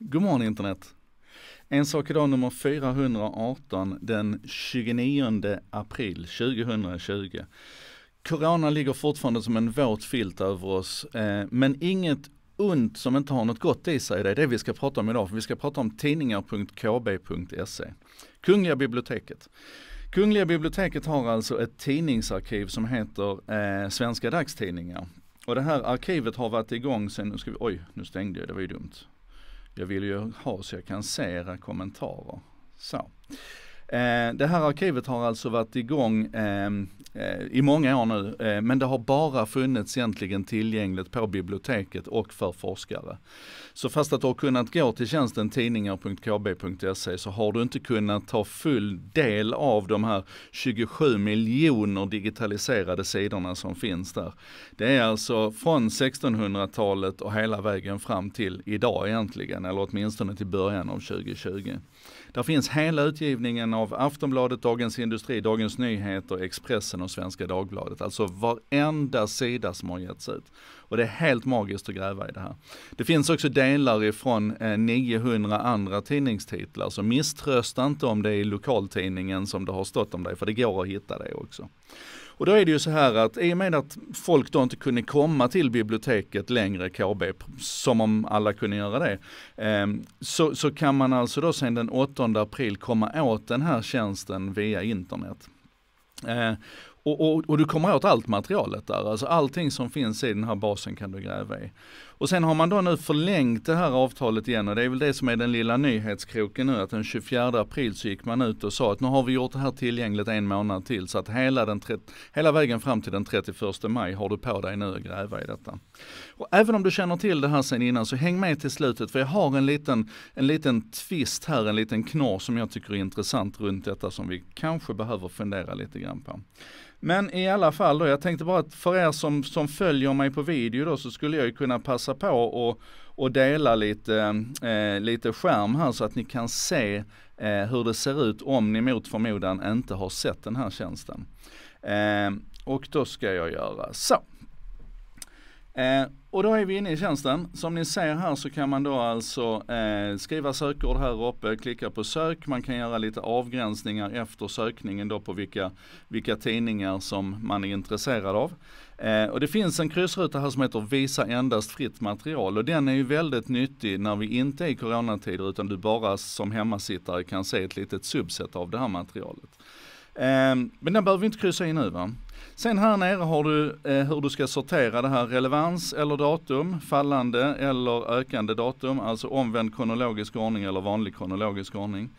God morgon internet! En sak idag nummer 418 den 29 april 2020. Corona ligger fortfarande som en våt filt över oss, eh, men inget ont som inte har något gott i sig. Det är det vi ska prata om idag, för vi ska prata om tidningar.kb.se. Kungliga biblioteket. Kungliga biblioteket har alltså ett tidningsarkiv som heter eh, Svenska dagstidningar. Och det här arkivet har varit igång sen, nu ska vi, oj, nu stängde jag, det var ju dumt. Jag vill ju ha så jag kan se era kommentarer. Så. Eh, det här arkivet har alltså varit igång eh, Eh, i många år nu, eh, men det har bara funnits egentligen tillgängligt på biblioteket och för forskare. Så fast att du har kunnat gå till tjänsten tidningar.kb.se så har du inte kunnat ta full del av de här 27 miljoner digitaliserade sidorna som finns där. Det är alltså från 1600-talet och hela vägen fram till idag egentligen, eller åtminstone till början av 2020. Där finns hela utgivningen av Aftonbladet, Dagens Industri, Dagens Nyheter, Expressen och Svenska Dagbladet. Alltså varenda sida som har getts ut. Och det är helt magiskt att gräva i det här. Det finns också delar ifrån 900 eh, andra tidningstitlar, så misströsta inte om det är i lokaltidningen som det har stått om dig, för det går att hitta det också. Och då är det ju så här att i och med att folk då inte kunde komma till biblioteket längre, KB, som om alla kunde göra det, ehm, så, så kan man alltså då sedan den 8 april komma åt den här tjänsten via internet. Eh, och, och, och, du kommer åt allt materialet där, alltså allting som finns i den här basen kan du gräva i. Och sen har man då nu förlängt det här avtalet igen och det är väl det som är den lilla nyhetskroken nu att den 24 april så gick man ut och sa att nu har vi gjort det här tillgängligt en månad till så att hela, den, hela vägen fram till den 31 maj har du på dig nu att gräva i detta. Och även om du känner till det här sen innan så häng med till slutet för jag har en liten, en liten twist här, en liten knorr som jag tycker är intressant runt detta som vi kanske behöver fundera lite grann på. Men i alla fall då, jag tänkte bara att för er som, som följer mig på video då så skulle jag ju kunna passa på och, och dela lite, eh, lite skärm här så att ni kan se eh, hur det ser ut om ni mot förmodan inte har sett den här tjänsten. Eh, och då ska jag göra så. Eh, och då är vi inne i tjänsten. Som ni ser här så kan man då alltså eh, skriva sökord här uppe, klicka på sök. Man kan göra lite avgränsningar efter sökningen då på vilka, vilka tidningar som man är intresserad av. Eh, och det finns en kryssruta här som heter visa endast fritt material och den är ju väldigt nyttig när vi inte är i coronatider utan du bara som hemmasittare kan se ett litet subset av det här materialet. Ehm, men den behöver vi inte kryssa i nu va? Sen här nere har du eh, hur du ska sortera det här relevans eller datum, fallande eller ökande datum, alltså omvänd kronologisk ordning eller vanlig kronologisk ordning.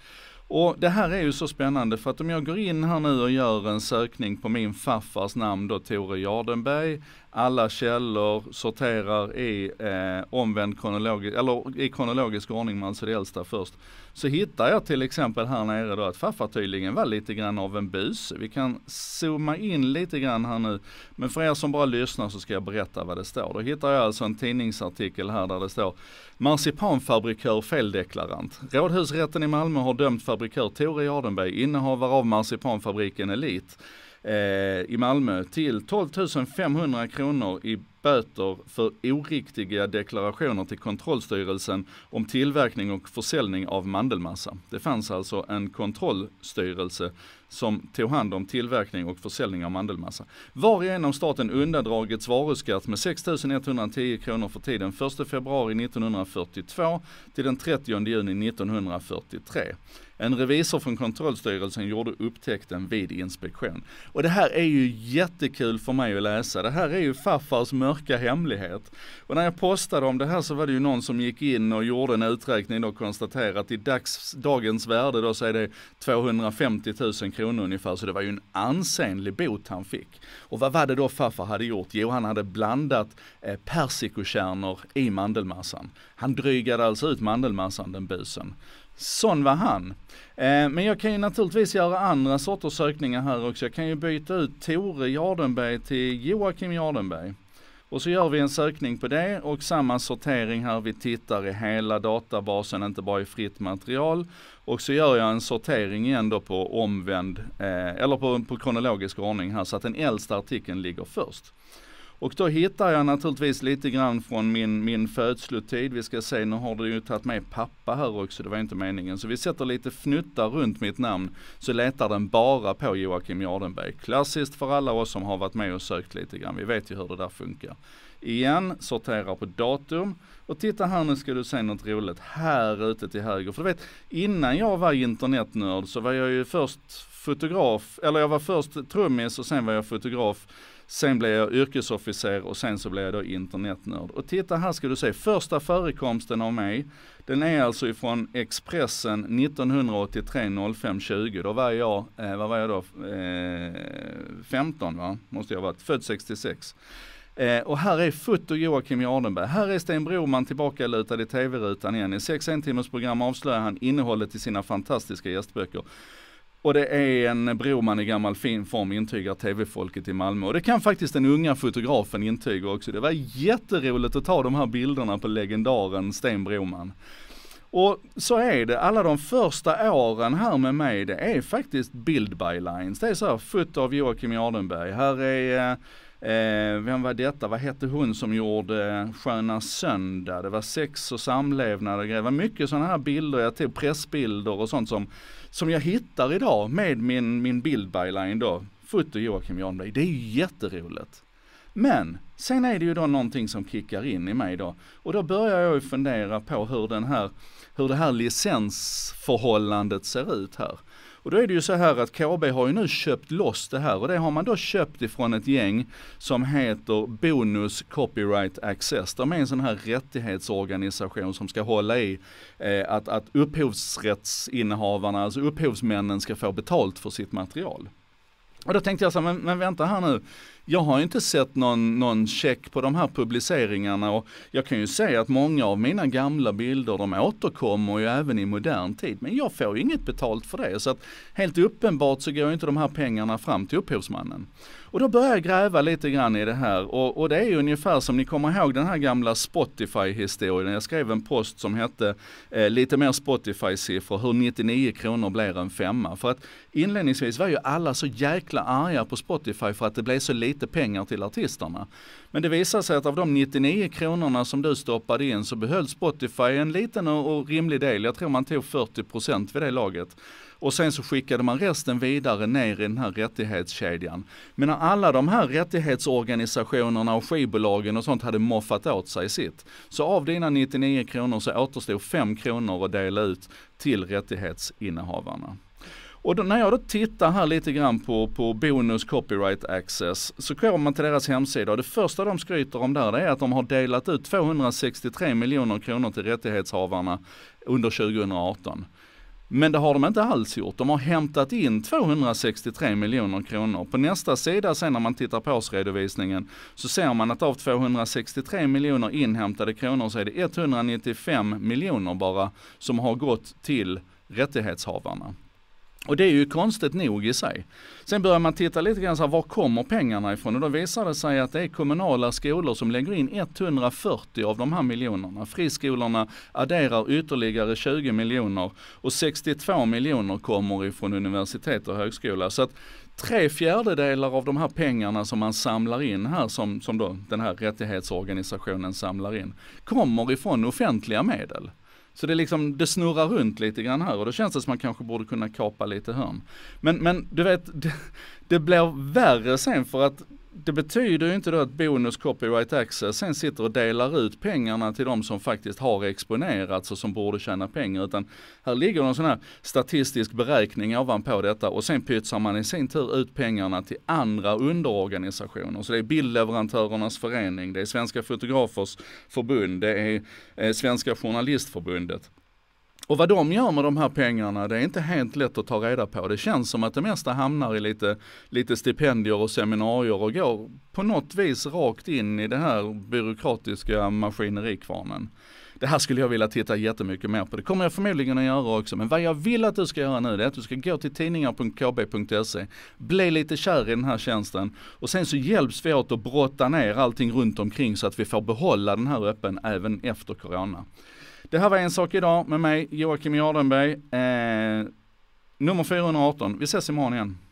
Och det här är ju så spännande för att om jag går in här nu och gör en sökning på min farfars namn då, Tore Jardenberg, alla källor, sorterar i eh, omvänd kronologisk, eller i kronologisk ordning med alltså det äldsta först. Så hittar jag till exempel här nere då att farfar tydligen var lite grann av en bus. Vi kan zooma in lite grann här nu. Men för er som bara lyssnar så ska jag berätta vad det står. Då hittar jag alltså en tidningsartikel här där det står Marsipanfabrikör feldeklarant. Rådhusrätten i Malmö har dömt fabrikör Tore Jardenberg, innehavare av marsipanfabriken Elite eh, i Malmö till 12 500 kronor i böter för oriktiga deklarationer till Kontrollstyrelsen om tillverkning och försäljning av mandelmassa. Det fanns alltså en kontrollstyrelse som tog hand om tillverkning och försäljning av mandelmassa. Varigenom staten undandragits varuskatt med 6 110 kronor för tiden 1 februari 1942 till den 30 juni 1943. En revisor från Kontrollstyrelsen gjorde upptäckten vid inspektion. Och det här är ju jättekul för mig att läsa. Det här är ju farfars mörka hemlighet. Och när jag postade om det här så var det ju någon som gick in och gjorde en uträkning och konstaterade att i dags, dagens värde då så är det 250 000 kronor kronor ungefär, så det var ju en ansenlig bot han fick. Och vad var det då farfar hade gjort? Jo, han hade blandat eh, persikokärnor i mandelmassan. Han drygade alltså ut mandelmassan, den busen. Sån var han. Eh, men jag kan ju naturligtvis göra andra sorters sökningar här också. Jag kan ju byta ut Tore Jardenberg till Joakim Jardenberg. Och så gör vi en sökning på det och samma sortering här. Vi tittar i hela databasen, inte bara i fritt material. Och så gör jag en sortering igen då på omvänd, eh, eller på, på kronologisk ordning här så att den äldsta artikeln ligger först. Och då hittar jag naturligtvis lite grann från min, min födslotid. Vi ska se, nu har du ju tagit med pappa här också, det var inte meningen. Så vi sätter lite fnuttar runt mitt namn, så letar den bara på Joakim Jardenberg. Klassiskt för alla oss som har varit med och sökt lite grann. Vi vet ju hur det där funkar. Igen, sortera på datum. Och titta här nu ska du se något roligt här ute till höger. För du vet, innan jag var internetnörd så var jag ju först fotograf, eller jag var först trummis och sen var jag fotograf. Sen blev jag yrkesofficer och sen så blev jag då internetnörd. Och titta här ska du se, första förekomsten av mig, den är alltså ifrån Expressen 1983 05 20 Då var jag, eh, vad var jag då, eh, 15 va, måste jag ha varit, född 66. Eh, och här är foto Joakim Jardenberg. Här är Sten Broman tillbakalutad i tv-rutan igen. I sex en program avslöjar han innehållet i sina fantastiska gästböcker. Och det är en Broman i gammal fin form intygar TV-folket i Malmö. Och det kan faktiskt den unga fotografen intyga också. Det var jätteroligt att ta de här bilderna på legendaren Sten Broman. Och så är det, alla de första åren här med mig, det är faktiskt bild by lines. Det är så här, foto av Joakim Jardenberg. Här är eh, Eh, vem var detta? Vad hette hon som gjorde eh, Sköna söndag? Det var sex och samlevnad och grejer. Det var mycket sådana här bilder, jag tog pressbilder och sånt som, som jag hittar idag med min, min bildbyline då. Foto Joakim Jarnberg. Det är ju jätteroligt. Men sen är det ju då någonting som kickar in i mig då. Och då börjar jag ju fundera på hur den här, hur det här licensförhållandet ser ut här. Och då är det ju så här att KB har ju nu köpt loss det här och det har man då köpt ifrån ett gäng som heter Bonus Copyright Access. De är en sån här rättighetsorganisation som ska hålla i eh, att, att upphovsrättsinnehavarna, alltså upphovsmännen ska få betalt för sitt material. Och då tänkte jag så här, men, men vänta här nu jag har inte sett någon, någon check på de här publiceringarna och jag kan ju säga att många av mina gamla bilder de återkommer ju även i modern tid. Men jag får ju inget betalt för det. Så att helt uppenbart så går inte de här pengarna fram till upphovsmannen. Och då börjar jag gräva lite grann i det här och, och det är ju ungefär som ni kommer ihåg den här gamla Spotify-historien. Jag skrev en post som hette eh, lite mer Spotify-siffror, hur 99 kronor blir en femma. För att inledningsvis var ju alla så jäkla arga på Spotify för att det blev så lite lite pengar till artisterna. Men det visade sig att av de 99 kronorna som du stoppade in så behöll Spotify en liten och rimlig del. Jag tror man tog 40 procent vid det laget. Och sen så skickade man resten vidare ner i den här rättighetskedjan. Men när alla de här rättighetsorganisationerna och skivbolagen och sånt hade moffat åt sig sitt. Så av dina 99 kronor så återstod 5 kronor att dela ut till rättighetsinnehavarna. Och då, när jag då tittar här lite grann på, på Bonus Copyright Access så kommer man till deras hemsida och det första de skryter om där det är att de har delat ut 263 miljoner kronor till rättighetshavarna under 2018. Men det har de inte alls gjort. De har hämtat in 263 miljoner kronor. På nästa sida sen när man tittar på årsredovisningen så ser man att av 263 miljoner inhämtade kronor så är det 195 miljoner bara som har gått till rättighetshavarna. Och det är ju konstigt nog i sig. Sen börjar man titta lite grann så här, var kommer pengarna ifrån? Och då visar det sig att det är kommunala skolor som lägger in 140 av de här miljonerna. Friskolorna adderar ytterligare 20 miljoner och 62 miljoner kommer ifrån universitet och högskola. Så att tre fjärdedelar av de här pengarna som man samlar in här, som, som då den här rättighetsorganisationen samlar in, kommer ifrån offentliga medel. Så det, liksom, det snurrar runt lite grann här och då känns det som att man kanske borde kunna kapa lite hörn. Men, men du vet, det, det blir värre sen för att det betyder ju inte då att Bonus Copyright Access sen sitter och delar ut pengarna till de som faktiskt har exponerats och som borde tjäna pengar. Utan här ligger någon sån här statistisk beräkning ovanpå detta och sen pytsar man i sin tur ut pengarna till andra underorganisationer. Så det är Bildleverantörernas förening, det är Svenska Fotografers Förbund, det är eh, Svenska Journalistförbundet. Och vad de gör med de här pengarna, det är inte helt lätt att ta reda på. Det känns som att det mesta hamnar i lite, lite stipendier och seminarier och går på något vis rakt in i det här byråkratiska maskinerikvarnen. Det här skulle jag vilja titta jättemycket mer på. Det kommer jag förmodligen att göra också. Men vad jag vill att du ska göra nu är att du ska gå till tidningar.kb.se, bli lite kär i den här tjänsten och sen så hjälps vi åt att brotta ner allting runt omkring så att vi får behålla den här öppen även efter corona. Det här var en sak idag med mig, Joakim Jardenberg. Eh, nummer 418. Vi ses imorgon igen.